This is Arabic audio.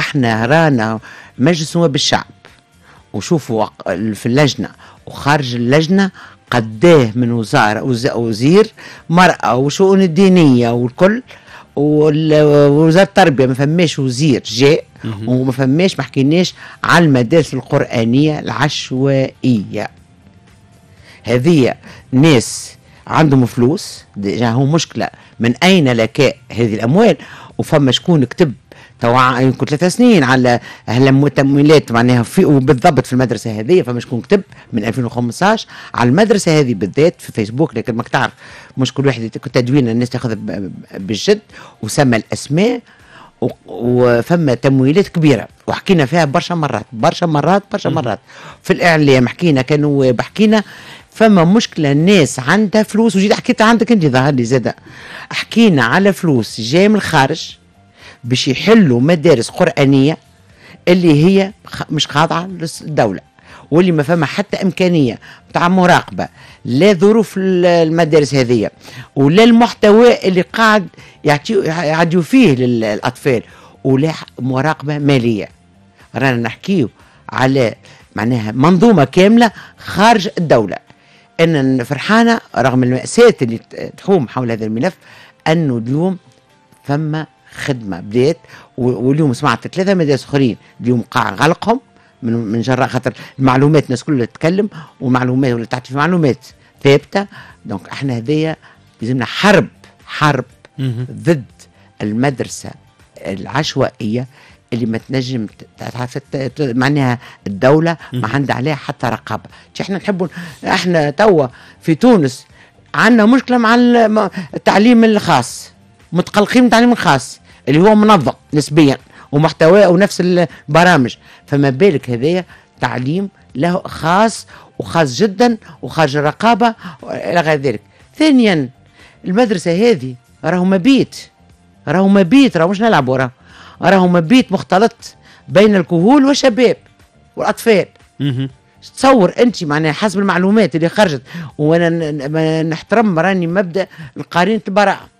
احنا رانا مجلس نواب الشعب وشوفوا في اللجنه وخارج اللجنه قداه من وزارة وزير مرأة وشؤون الدينية والكل ووزارة التربية ما فماش وزير جاء وما فماش ما حكيناش على المدارس القرآنية العشوائية هذه ناس عندهم فلوس ديجا هو مشكلة من أين لك هذه الأموال وفما شكون كتب تو كنت ثلاث سنين على هلا تمويلات معناها في وبالضبط في المدرسه هذه فمش كون كتب من 2015 على المدرسه هذه بالذات في فيسبوك لكن ماك تعرف مش كل واحد تدوين الناس تاخذها بالجد وسمى الاسماء وفما تمويلات كبيره وحكينا فيها برشا مرات برشا مرات برشا مرات في الاعلام حكينا كانوا حكينا فما مشكله الناس عندها فلوس وجيت حكيت عندك انت ظهر لي زاده حكينا على فلوس جاي من الخارج باش يحلوا مدارس قرآنية اللي هي مش خاضعة للدولة واللي ما فما حتى إمكانية بتاع مراقبة لا ظروف المدارس هذه ولا المحتوى اللي قاعد يعطيو فيه للأطفال ولا مراقبة مالية رانا نحكيو على معناها منظومة كاملة خارج الدولة أنا فرحانة رغم المأساة اللي تحوم حول هذا الملف أنه اليوم فما خدمه بدات واليوم سمعت ثلاثه مدارس اخرين اليوم قاع غلقهم من من جراء خاطر المعلومات الناس كلها تتكلم ومعلومات ولا تعطي في معلومات ثابته دونك احنا هذايا لازمنا حرب حرب ضد المدرسه العشوائيه اللي ما تنجم معناها الدولة ما عندها عليها حتى رقابة احنا نحبوا احنا توا في تونس عندنا مشكلة مع التعليم الخاص متقلقين من تعليم الخاص اللي هو منظم نسبيا ومحتواه ونفس البرامج فما بالك هذايا تعليم له خاص وخاص جدا وخارج الرقابه الى غير ذلك ثانيا المدرسه هذه راهو مبيت راهو مبيت راهو مش نلعبوا راهو راهو مبيت مختلط بين الكهول والشباب والاطفال تصور انت معناها حسب المعلومات اللي خرجت وانا نحترم راني مبدا قرينه البراءه